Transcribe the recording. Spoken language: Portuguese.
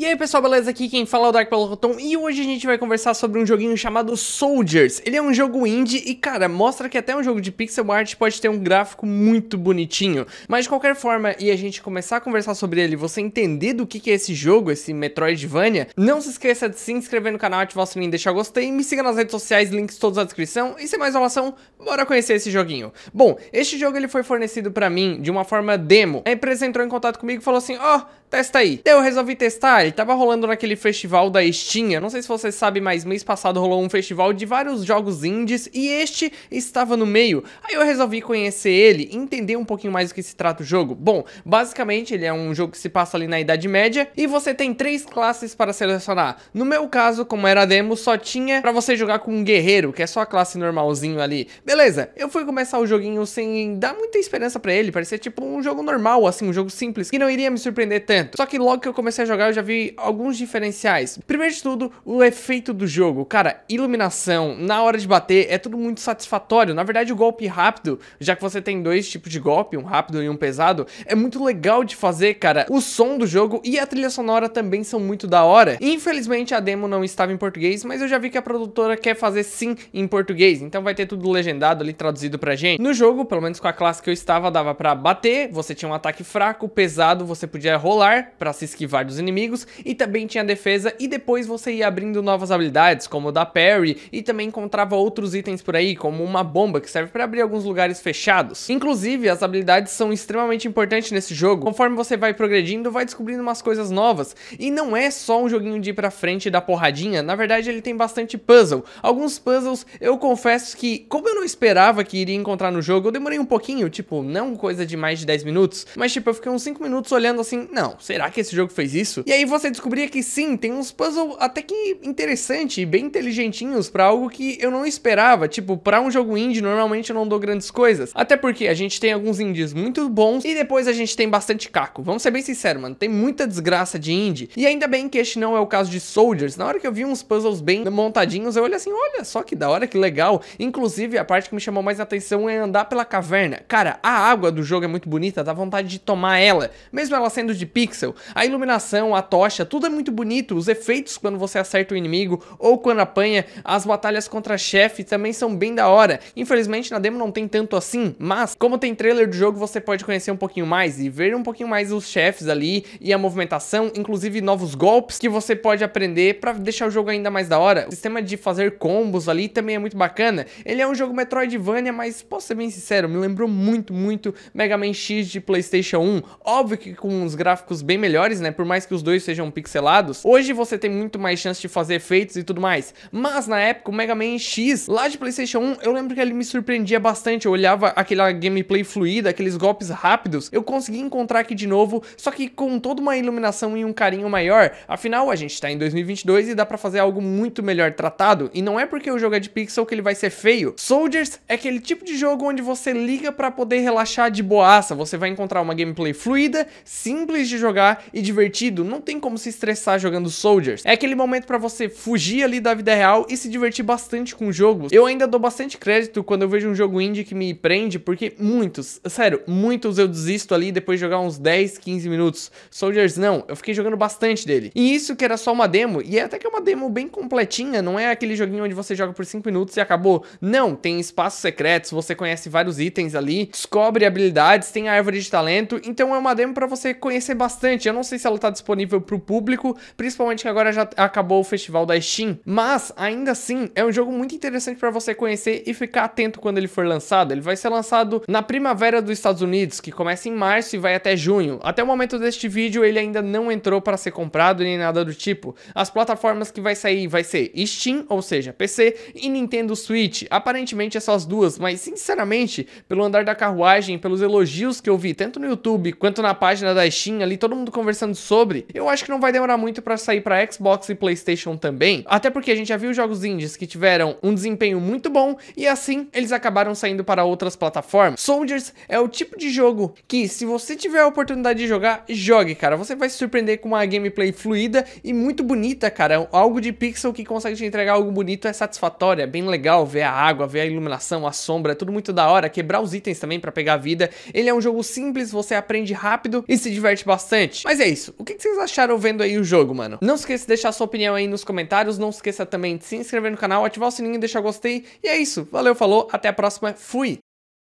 E aí pessoal, beleza? Aqui quem fala é o Dark Peloton e hoje a gente vai conversar sobre um joguinho chamado Soldiers. Ele é um jogo indie e cara, mostra que até um jogo de pixel art pode ter um gráfico muito bonitinho. Mas de qualquer forma, e a gente começar a conversar sobre ele, você entender do que, que é esse jogo, esse Metroidvania, não se esqueça de se inscrever no canal, ativar o sininho, deixar o gostei, me siga nas redes sociais, links todos na descrição e sem mais enrolação bora conhecer esse joguinho. Bom, este jogo ele foi fornecido pra mim de uma forma demo. A empresa entrou em contato comigo e falou assim, ó, oh, testa aí. Eu resolvi testar e tava rolando naquele festival da Steam. não sei se vocês sabem, mas mês passado rolou um festival de vários jogos indies e este estava no meio. Aí eu resolvi conhecer ele entender um pouquinho mais do que se trata o jogo. Bom, basicamente ele é um jogo que se passa ali na Idade Média e você tem três classes para selecionar. No meu caso, como era demo, só tinha para você jogar com um guerreiro, que é só a classe normalzinho ali. Beleza, eu fui começar o joguinho sem dar muita esperança para ele, parecia tipo um jogo normal, assim, um jogo simples, que não iria me surpreender tanto. Só que logo que eu comecei a jogar, eu já vi alguns diferenciais. Primeiro de tudo, o efeito do jogo. Cara, iluminação, na hora de bater, é tudo muito satisfatório. Na verdade, o golpe rápido, já que você tem dois tipos de golpe, um rápido e um pesado, é muito legal de fazer, cara. O som do jogo e a trilha sonora também são muito da hora. Infelizmente, a demo não estava em português, mas eu já vi que a produtora quer fazer sim em português, então vai ter tudo legendado ali, traduzido pra gente. No jogo, pelo menos com a classe que eu estava, dava pra bater, você tinha um ataque fraco, pesado, você podia rolar pra se esquivar dos inimigos, e também tinha defesa e depois você ia abrindo novas habilidades, como o da parry, e também encontrava outros itens por aí, como uma bomba que serve para abrir alguns lugares fechados. Inclusive, as habilidades são extremamente importantes nesse jogo. Conforme você vai progredindo, vai descobrindo umas coisas novas. E não é só um joguinho de ir pra frente e dar porradinha, na verdade ele tem bastante puzzle. Alguns puzzles eu confesso que, como eu não esperava que iria encontrar no jogo, eu demorei um pouquinho, tipo, não coisa de mais de 10 minutos, mas tipo, eu fiquei uns 5 minutos olhando assim, não, será que esse jogo fez isso? E aí você você descobria é que sim, tem uns puzzles até que interessante e bem inteligentinhos para algo que eu não esperava. Tipo, para um jogo indie, normalmente eu não dou grandes coisas. Até porque a gente tem alguns indies muito bons e depois a gente tem bastante caco. Vamos ser bem sinceros, mano, tem muita desgraça de indie. E ainda bem que este não é o caso de Soldiers. Na hora que eu vi uns puzzles bem montadinhos, eu olhei assim, olha só que da hora, que legal. Inclusive, a parte que me chamou mais atenção é andar pela caverna. Cara, a água do jogo é muito bonita, dá vontade de tomar ela, mesmo ela sendo de pixel. A iluminação, a toca, tocha, tudo é muito bonito. Os efeitos quando você acerta o inimigo ou quando apanha, as batalhas contra chefe também são bem da hora. Infelizmente na demo não tem tanto assim, mas como tem trailer do jogo, você pode conhecer um pouquinho mais e ver um pouquinho mais os chefes ali e a movimentação, inclusive novos golpes que você pode aprender para deixar o jogo ainda mais da hora. O sistema de fazer combos ali também é muito bacana. Ele é um jogo Metroidvania, mas posso ser bem sincero, me lembrou muito, muito Mega Man X de PlayStation 1. Óbvio que com uns gráficos bem melhores, né? Por mais que os dois sejam pixelados, hoje você tem muito mais chance de fazer efeitos e tudo mais. Mas na época, o Mega Man X, lá de PlayStation 1, eu lembro que ele me surpreendia bastante. Eu olhava aquela gameplay fluida, aqueles golpes rápidos. Eu consegui encontrar aqui de novo, só que com toda uma iluminação e um carinho maior. Afinal, a gente tá em 2022 e dá pra fazer algo muito melhor tratado. E não é porque o jogo é de pixel que ele vai ser feio. Soldiers é aquele tipo de jogo onde você liga pra poder relaxar de boaça. Você vai encontrar uma gameplay fluida, simples de jogar e divertido. Não tem como se estressar jogando Soldiers. É aquele momento para você fugir ali da vida real e se divertir bastante com o jogo. Eu ainda dou bastante crédito quando eu vejo um jogo indie que me prende, porque muitos, sério, muitos eu desisto ali depois de jogar uns 10, 15 minutos. Soldiers não, eu fiquei jogando bastante dele. E isso que era só uma demo, e é até que é uma demo bem completinha, não é aquele joguinho onde você joga por 5 minutos e acabou. Não, tem espaços secretos, você conhece vários itens ali, descobre habilidades, tem a árvore de talento, então é uma demo para você conhecer bastante. Eu não sei se ela tá disponível pro público, principalmente que agora já acabou o festival da Steam. Mas, ainda assim, é um jogo muito interessante para você conhecer e ficar atento quando ele for lançado. Ele vai ser lançado na primavera dos Estados Unidos, que começa em março e vai até junho. Até o momento deste vídeo, ele ainda não entrou para ser comprado nem nada do tipo. As plataformas que vai sair vai ser Steam, ou seja, PC, e Nintendo Switch. Aparentemente é só as duas, mas sinceramente, pelo andar da carruagem, pelos elogios que eu vi tanto no YouTube quanto na página da Steam ali, todo mundo conversando sobre, eu acho acho que não vai demorar muito para sair para Xbox e PlayStation também, até porque a gente já viu jogos indies que tiveram um desempenho muito bom e assim eles acabaram saindo para outras plataformas. Soldiers é o tipo de jogo que, se você tiver a oportunidade de jogar, jogue, cara. Você vai se surpreender com uma gameplay fluida e muito bonita, cara. Algo de pixel que consegue te entregar algo bonito é satisfatório, é bem legal ver a água, ver a iluminação, a sombra, é tudo muito da hora. Quebrar os itens também para pegar vida. Ele é um jogo simples, você aprende rápido e se diverte bastante. Mas é isso. O que vocês acharam? terminaram vendo aí o jogo, mano. Não esqueça de deixar sua opinião aí nos comentários, não esqueça também de se inscrever no canal, ativar o sininho, deixar o gostei. E é isso, valeu, falou, até a próxima, fui!